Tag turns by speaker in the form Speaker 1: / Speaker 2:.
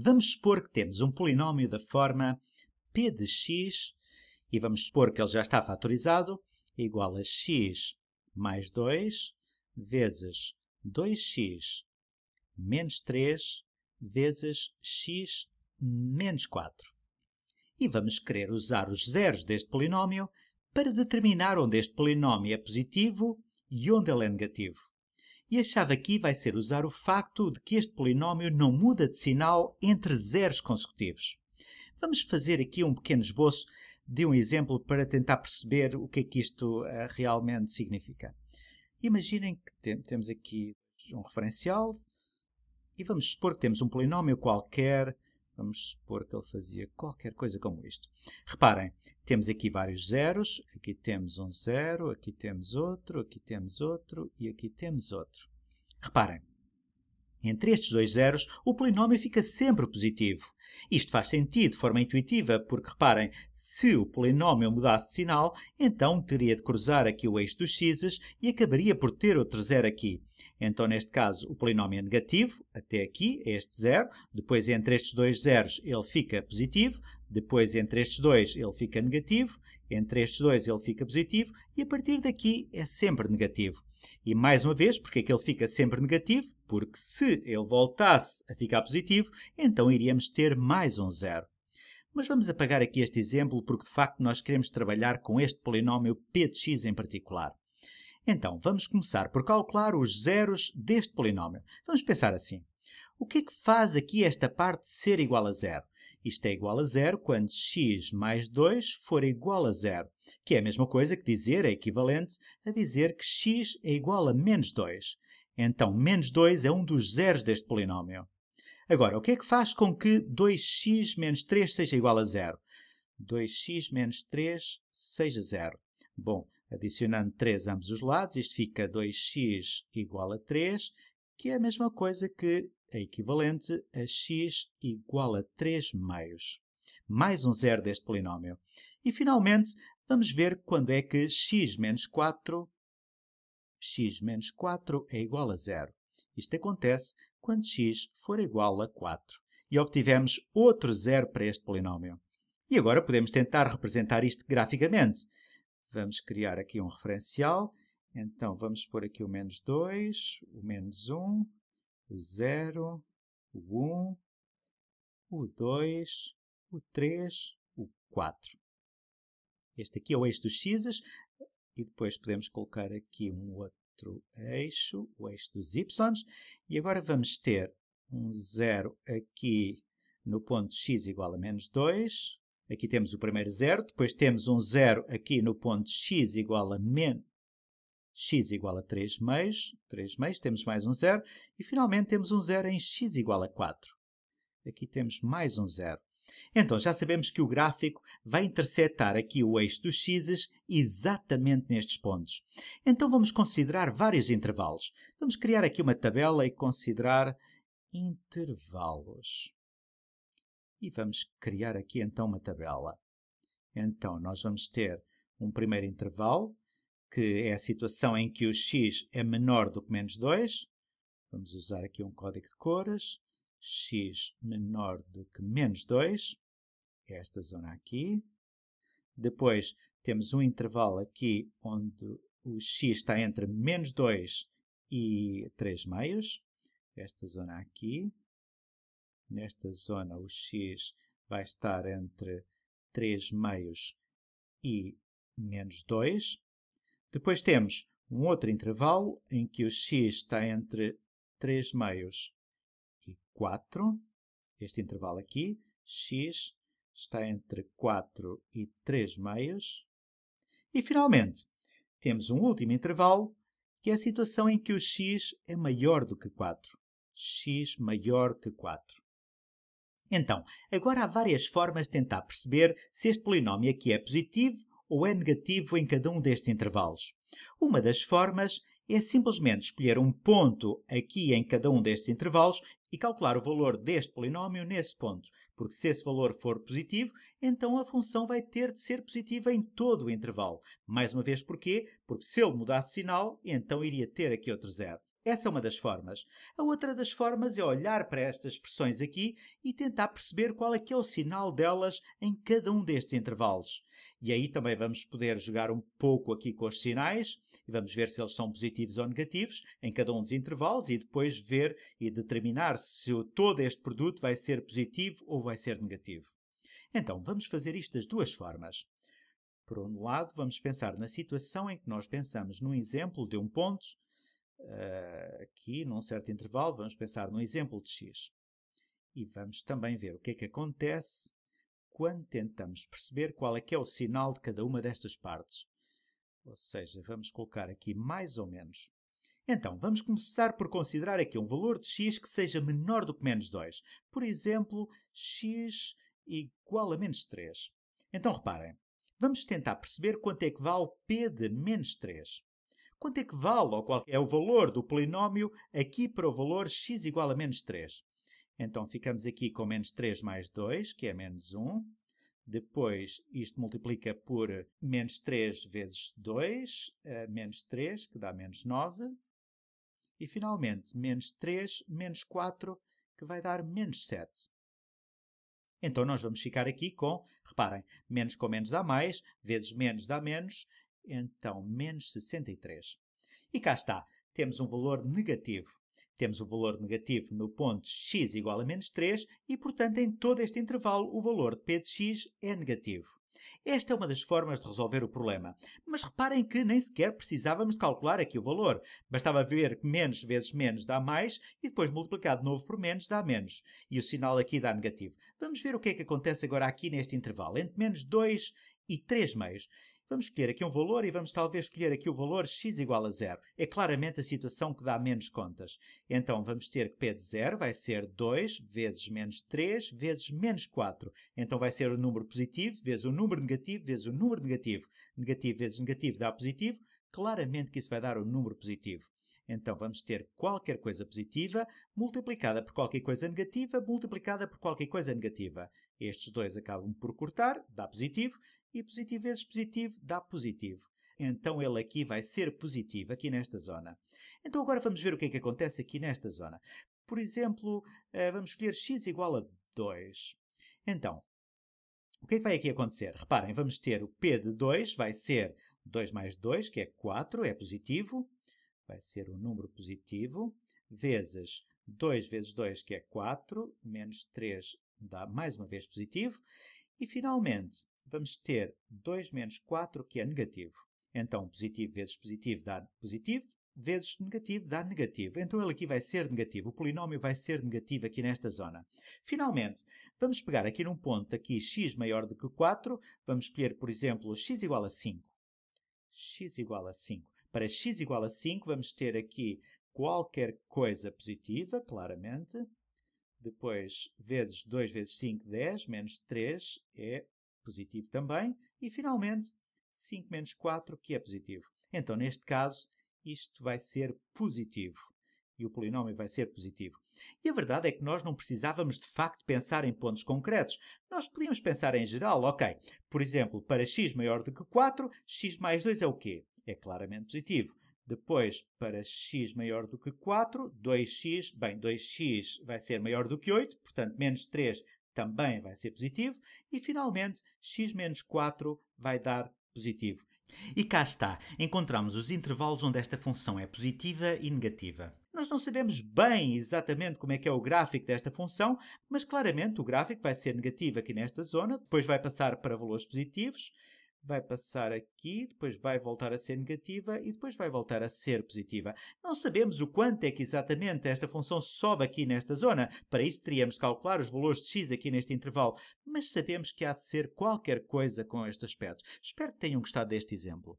Speaker 1: Vamos supor que temos um polinómio da forma p de x, e vamos supor que ele já está fatorizado, igual a x mais 2 vezes 2x menos 3 vezes x menos 4. E vamos querer usar os zeros deste polinómio para determinar onde este polinómio é positivo e onde ele é negativo e a chave aqui vai ser usar o facto de que este polinómio não muda de sinal entre zeros consecutivos. Vamos fazer aqui um pequeno esboço de um exemplo para tentar perceber o que é que isto eh, realmente significa. Imaginem que temos aqui um referencial e vamos supor que temos um polinómio qualquer Vamos supor que ele fazia qualquer coisa como isto. Reparem, temos aqui vários zeros, aqui temos um zero, aqui temos outro, aqui temos outro e aqui temos outro. Reparem, entre estes dois zeros, o polinómio fica sempre positivo. Isto faz sentido de forma intuitiva, porque reparem, se o polinómio mudasse de sinal, então teria de cruzar aqui o eixo dos x's e acabaria por ter outro zero aqui. Então, neste caso, o polinómio é negativo, até aqui, é este zero, depois entre estes dois zeros ele fica positivo, depois entre estes dois ele fica negativo, entre estes dois ele fica positivo e a partir daqui é sempre negativo. E mais uma vez, porque é que ele fica sempre negativo? Porque se ele voltasse a ficar positivo, então iríamos ter mais um zero. Mas vamos apagar aqui este exemplo porque de facto nós queremos trabalhar com este polinómio p de x em particular. Então, vamos começar por calcular os zeros deste polinómio. Vamos pensar assim. O que é que faz aqui esta parte ser igual a zero? Isto é igual a zero quando x mais 2 for igual a zero, que é a mesma coisa que dizer, é equivalente a dizer que x é igual a menos 2. Então, menos 2 é um dos zeros deste polinómio. Agora, o que é que faz com que 2x menos 3 seja igual a zero? 2x menos 3 seja zero. Bom, adicionando 3 a ambos os lados, isto fica 2x igual a 3, que é a mesma coisa que é equivalente a x igual a 3 meios, mais um zero deste polinómio. E, finalmente, vamos ver quando é que x menos 4, x menos 4 é igual a zero. Isto acontece quando x for igual a 4. E obtivemos outro zero para este polinómio. E agora podemos tentar representar isto graficamente. Vamos criar aqui um referencial. Então vamos pôr aqui o menos 2, o menos 1, o 0, o 1, o 2, o 3, o 4. Este aqui é o eixo dos x's e depois podemos colocar aqui um outro eixo, o eixo dos y's. E agora vamos ter um 0 aqui no ponto x igual a menos 2. Aqui temos o primeiro zero, depois temos um zero aqui no ponto x igual a menos x igual a 3 meios, 3 meios, temos mais um zero, e finalmente temos um zero em x igual a 4. Aqui temos mais um zero. Então, já sabemos que o gráfico vai interceptar aqui o eixo dos x's exatamente nestes pontos. Então, vamos considerar vários intervalos. Vamos criar aqui uma tabela e considerar intervalos. E vamos criar aqui, então, uma tabela. Então, nós vamos ter um primeiro intervalo, que é a situação em que o x é menor do que menos 2. Vamos usar aqui um código de cores. x menor do que menos 2. É esta zona aqui. Depois temos um intervalo aqui onde o x está entre menos 2 e 3 meios. Esta zona aqui. Nesta zona o x vai estar entre 3 meios e menos 2. Depois temos um outro intervalo em que o x está entre 3 meios e 4. Este intervalo aqui, x está entre 4 e 3 meios. E, finalmente, temos um último intervalo, que é a situação em que o x é maior do que 4. x maior que 4. Então, agora há várias formas de tentar perceber se este polinómio aqui é positivo ou é negativo em cada um destes intervalos. Uma das formas é simplesmente escolher um ponto aqui em cada um destes intervalos e calcular o valor deste polinómio nesse ponto, porque se esse valor for positivo, então a função vai ter de ser positiva em todo o intervalo. Mais uma vez, porquê? Porque se ele mudasse sinal, então iria ter aqui outro zero. Essa é uma das formas. A outra das formas é olhar para estas expressões aqui e tentar perceber qual é que é o sinal delas em cada um destes intervalos. E aí também vamos poder jogar um pouco aqui com os sinais e vamos ver se eles são positivos ou negativos em cada um dos intervalos e depois ver e determinar se todo este produto vai ser positivo ou vai ser negativo. Então, vamos fazer isto das duas formas. Por um lado, vamos pensar na situação em que nós pensamos num exemplo de um ponto eh, aqui num certo intervalo, vamos pensar num exemplo de x. E vamos também ver o que é que acontece quando tentamos perceber qual é que é o sinal de cada uma destas partes. Ou seja, vamos colocar aqui mais ou menos. Então, vamos começar por considerar aqui um valor de x que seja menor do que menos 2. Por exemplo, x igual a menos 3. Então, reparem, vamos tentar perceber quanto é que vale p de menos 3. Quanto é que vale ou qual é o valor do polinómio aqui para o valor x igual a menos 3? Então ficamos aqui com menos 3 mais 2, que é menos 1. Depois isto multiplica por menos 3 vezes 2, eh, menos 3, que dá menos 9. E finalmente, menos 3 menos 4, que vai dar menos 7. Então nós vamos ficar aqui com, reparem, menos com menos dá mais, vezes menos dá menos, então menos 63. E cá está, temos um valor negativo. Temos o um valor negativo no ponto x igual a menos 3 e, portanto, em todo este intervalo o valor de p de x é negativo. Esta é uma das formas de resolver o problema. Mas reparem que nem sequer precisávamos calcular aqui o valor. Bastava ver que menos vezes menos dá mais e depois multiplicado de novo por menos dá menos. E o sinal aqui dá negativo. Vamos ver o que é que acontece agora aqui neste intervalo, entre menos 2 e 3 meios. Vamos escolher aqui um valor e vamos talvez escolher aqui o valor x igual a zero. É claramente a situação que dá menos contas. Então vamos ter que p de zero vai ser 2 vezes menos 3 vezes menos 4. Então vai ser o número positivo vezes o número negativo vezes o número negativo. Negativo vezes negativo dá positivo. Claramente que isso vai dar o um número positivo. Então vamos ter qualquer coisa positiva multiplicada por qualquer coisa negativa multiplicada por qualquer coisa negativa. Estes dois acabam por cortar, dá positivo, e positivo vezes positivo dá positivo. Então ele aqui vai ser positivo, aqui nesta zona. Então agora vamos ver o que é que acontece aqui nesta zona. Por exemplo, eh, vamos escolher x igual a 2. Então, o que é que vai aqui acontecer? Reparem, vamos ter o p de 2, vai ser 2 mais 2, que é 4, é positivo. Vai ser um número positivo, vezes 2 vezes 2, que é 4, menos 3 dá mais uma vez positivo. E, finalmente, vamos ter 2 menos 4, que é negativo. Então, positivo vezes positivo dá positivo, vezes negativo dá negativo. Então, ele aqui vai ser negativo. O polinómio vai ser negativo aqui nesta zona. Finalmente, vamos pegar aqui num ponto aqui x maior do que 4. Vamos escolher, por exemplo, x igual a 5. x igual a 5. Para x igual a 5, vamos ter aqui qualquer coisa positiva, claramente. Depois, vezes 2 vezes 5, 10, menos 3 é positivo também. E finalmente, 5 menos 4, que é positivo. Então, neste caso, isto vai ser positivo. E o polinómio vai ser positivo. E a verdade é que nós não precisávamos de facto pensar em pontos concretos. Nós podíamos pensar em geral, ok. Por exemplo, para x maior do que 4, x mais 2 é o quê? É claramente positivo. Depois, para x maior do que 4, 2x, bem, 2x vai ser maior do que 8, portanto, menos 3 também vai ser positivo. E finalmente, x menos 4 vai dar positivo. E cá está, encontramos os intervalos onde esta função é positiva e negativa. Nós não sabemos bem exatamente como é que é o gráfico desta função, mas claramente o gráfico vai ser negativo aqui nesta zona, depois vai passar para valores positivos, vai passar aqui, depois vai voltar a ser negativa e depois vai voltar a ser positiva. Não sabemos o quanto é que exatamente esta função sobe aqui nesta zona. Para isso teríamos de calcular os valores de x aqui neste intervalo, mas sabemos que há de ser qualquer coisa com este aspecto. Espero que tenham gostado deste exemplo.